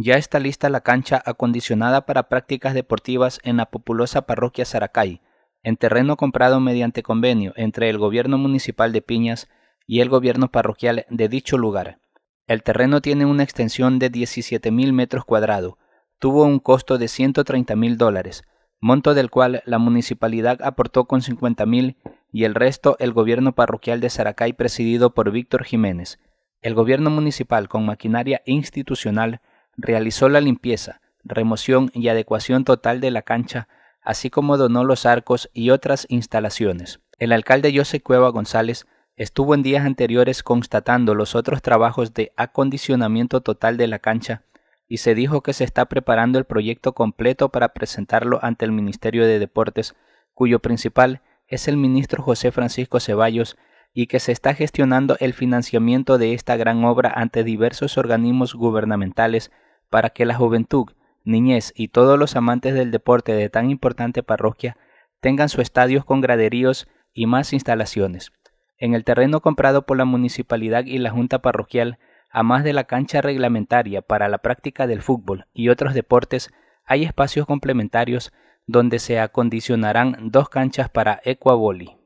Ya está lista la cancha acondicionada para prácticas deportivas en la populosa parroquia Saracay, en terreno comprado mediante convenio entre el gobierno municipal de Piñas y el gobierno parroquial de dicho lugar. El terreno tiene una extensión de 17.000 metros cuadrados, tuvo un costo de 130.000 dólares, monto del cual la municipalidad aportó con 50.000 y el resto el gobierno parroquial de Saracay presidido por Víctor Jiménez. El gobierno municipal con maquinaria institucional realizó la limpieza, remoción y adecuación total de la cancha, así como donó los arcos y otras instalaciones. El alcalde José Cueva González estuvo en días anteriores constatando los otros trabajos de acondicionamiento total de la cancha y se dijo que se está preparando el proyecto completo para presentarlo ante el Ministerio de Deportes, cuyo principal es el ministro José Francisco Ceballos, y que se está gestionando el financiamiento de esta gran obra ante diversos organismos gubernamentales para que la juventud, niñez y todos los amantes del deporte de tan importante parroquia tengan su estadios con graderíos y más instalaciones. En el terreno comprado por la municipalidad y la junta parroquial, a más de la cancha reglamentaria para la práctica del fútbol y otros deportes, hay espacios complementarios donde se acondicionarán dos canchas para ecuaboli.